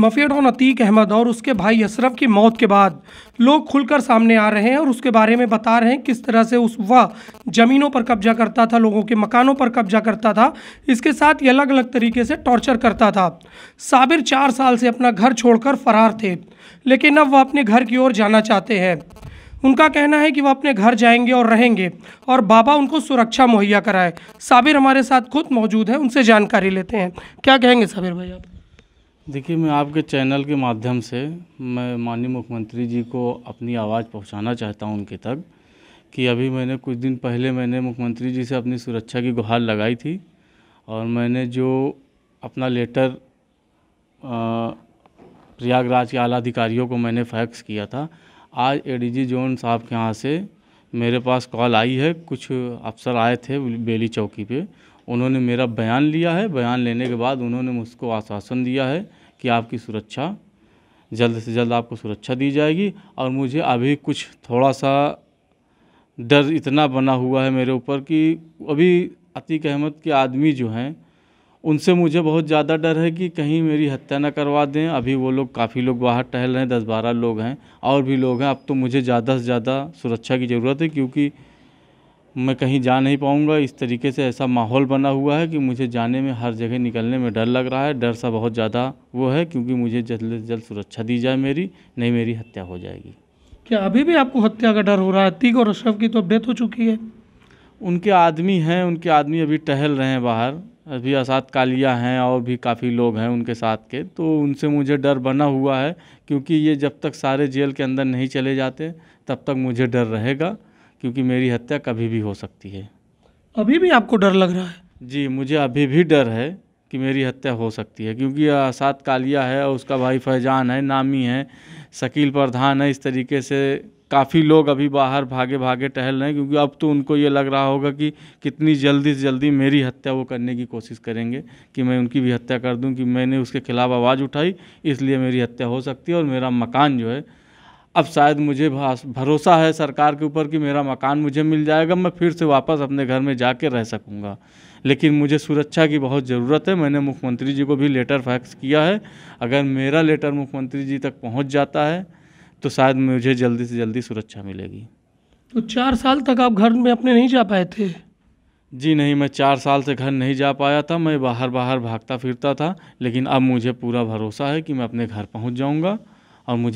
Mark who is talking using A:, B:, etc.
A: mafia don Atiq Ahmad और उसके भाई अशरफ की मौत के बाद लोग खुलकर सामने आ रहे हैं और उसके बारे में बता रहे हैं किस तरह से उस वह ज़मीनों पर कब्जा करता था लोगों के मकानों पर कब्जा करता था इसके साथ ये अलग अलग तरीके से टॉर्चर करता था साबिर चार साल से अपना घर छोड़कर फरार थे लेकिन अब वह अपने घर की ओर जाना चाहते हैं उनका कहना है कि वह अपने घर जाएंगे और रहेंगे और बाबा उनको सुरक्षा मुहैया कराए साबिर हमारे साथ खुद मौजूद है उनसे जानकारी लेते हैं क्या कहेंगे साबिर भाई आप
B: देखिए मैं आपके चैनल के माध्यम से मैं माननीय मुख्यमंत्री जी को अपनी आवाज़ पहुंचाना चाहता हूं उनके तक कि अभी मैंने कुछ दिन पहले मैंने मुख्यमंत्री जी से अपनी सुरक्षा की गुहार लगाई थी और मैंने जो अपना लेटर प्रयागराज के आला अधिकारियों को मैंने फैक्स किया था आज एडीजी जोन साहब के यहाँ से मेरे पास कॉल आई है कुछ अफसर आए थे बेली चौकी पे उन्होंने मेरा बयान लिया है बयान लेने के बाद उन्होंने मुझको आश्वासन दिया है कि आपकी सुरक्षा जल्द से जल्द आपको सुरक्षा दी जाएगी और मुझे अभी कुछ थोड़ा सा डर इतना बना हुआ है मेरे ऊपर कि अभी अतीक अहमद के आदमी जो हैं उनसे मुझे बहुत ज़्यादा डर है कि कहीं मेरी हत्या ना करवा दें अभी वो लोग काफ़ी लोग बाहर टहल रहे हैं दस बारह लोग हैं और भी लोग हैं अब तो मुझे ज़्यादा से ज़्यादा सुरक्षा की ज़रूरत है क्योंकि मैं कहीं जा नहीं पाऊँगा इस तरीके से ऐसा माहौल बना हुआ है कि मुझे जाने में हर जगह निकलने में डर लग रहा है डर सा बहुत ज़्यादा वो है क्योंकि मुझे जल्द से जल्द सुरक्षा दी जाए मेरी नहीं मेरी हत्या हो जाएगी
A: क्या अभी भी आपको हत्या का
B: डर हो रहा है तीक और अशरफ की तो डेथ हो चुकी है उनके आदमी हैं उनके आदमी अभी टहल रहे हैं बाहर अभी असात कालिया हैं और भी काफ़ी लोग हैं उनके साथ के तो उनसे मुझे डर बना हुआ है क्योंकि ये जब तक सारे जेल के अंदर नहीं चले जाते तब तक मुझे डर रहेगा क्योंकि मेरी हत्या कभी भी हो सकती है
A: अभी भी आपको डर लग रहा है
B: जी मुझे अभी भी डर है कि मेरी हत्या हो सकती है क्योंकि सात कालिया है और उसका भाई फैजान है नामी है शकील प्रधान है इस तरीके से काफ़ी लोग अभी बाहर भागे भागे टहल रहे हैं क्योंकि अब तो उनको ये लग रहा होगा कि कितनी जल्दी से जल्दी मेरी हत्या वो करने की कोशिश करेंगे कि मैं उनकी भी हत्या कर दूं कि मैंने उसके खिलाफ़ आवाज़ उठाई इसलिए मेरी हत्या हो सकती है और मेरा मकान जो है अब शायद मुझे भरोसा है सरकार के ऊपर कि मेरा मकान मुझे मिल जाएगा मैं फिर से वापस अपने घर में जा रह सकूँगा लेकिन मुझे सुरक्षा की बहुत ज़रूरत है मैंने मुख्यमंत्री जी को भी लेटर फैक्स किया है अगर मेरा लेटर मुख्यमंत्री जी तक पहुँच जाता है तो शायद मुझे जल्दी से जल्दी सुरक्षा मिलेगी
A: तो चार साल तक आप घर में अपने नहीं जा पाए थे
B: जी नहीं मैं चार साल से घर नहीं जा पाया था मैं बाहर बाहर भागता फिरता था लेकिन अब मुझे पूरा भरोसा है कि मैं अपने घर पहुंच जाऊंगा और मुझे